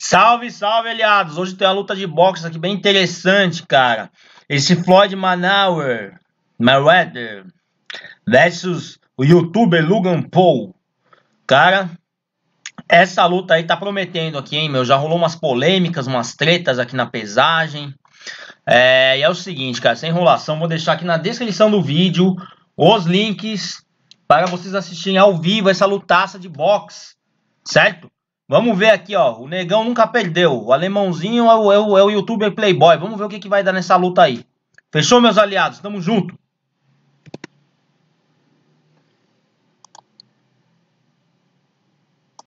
Salve, salve, aliados! Hoje tem uma luta de boxe aqui bem interessante, cara. Esse Floyd Manauer, Mayweather, versus o youtuber Logan Paul. Cara, essa luta aí tá prometendo aqui, hein, meu? Já rolou umas polêmicas, umas tretas aqui na pesagem. É, e é o seguinte, cara, sem enrolação, vou deixar aqui na descrição do vídeo os links para vocês assistirem ao vivo essa lutaça de boxe, certo? Vamos ver aqui, ó. O Negão nunca perdeu. O alemãozinho é o, é o, é o youtuber playboy. Vamos ver o que, que vai dar nessa luta aí. Fechou, meus aliados? Tamo junto.